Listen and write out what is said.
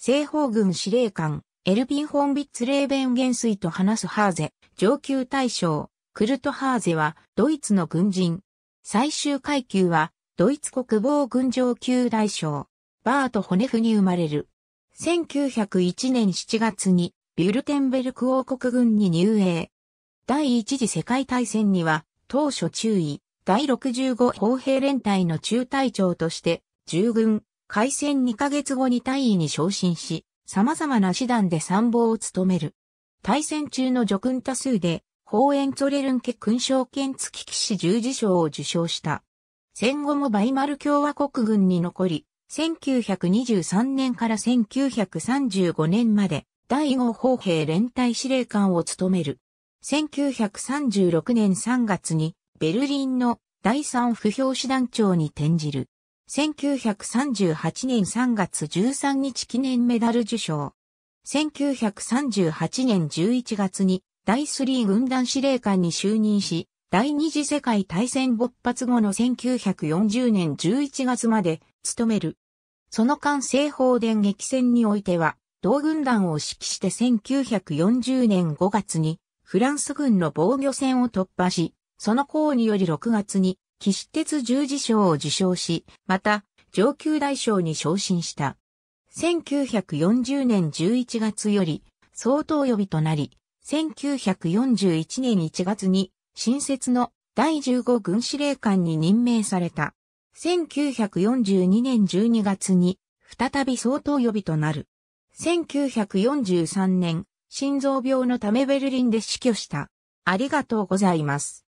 西方軍司令官、エルビン・ホンビッツ・レーベン元帥と話すハーゼ、上級大将、クルト・ハーゼは、ドイツの軍人。最終階級は、ドイツ国防軍上級大将、バート・ホネフに生まれる。1901年7月に、ビュルテンベルク王国軍に入営。第一次世界大戦には、当初中尉、第65砲兵連隊の中隊長として、従軍、開戦2ヶ月後に大尉に昇進し、様々な手段で参謀を務める。対戦中の叙勲多数で、ホーエンツォレルン家勲章剣付き騎士十字章を受章した。戦後もバイマル共和国軍に残り、1923年から1935年まで第5砲兵連隊司令官を務める。1936年3月にベルリンの第3不評師団長に転じる。1938年3月13日記念メダル受賞。1938年11月に第3軍団司令官に就任し、第二次世界大戦勃発後の1940年11月まで務める。その間西方電撃戦においては、同軍団を指揮して1940年5月にフランス軍の防御戦を突破し、その後により6月に騎士鉄十字賞を受賞し、また、上級大賞に昇進した。1940年11月より、総統予備となり、1941年1月に、新設の第15軍司令官に任命された。1942年12月に、再び総統予備となる。1943年、心臓病のためベルリンで死去した。ありがとうございます。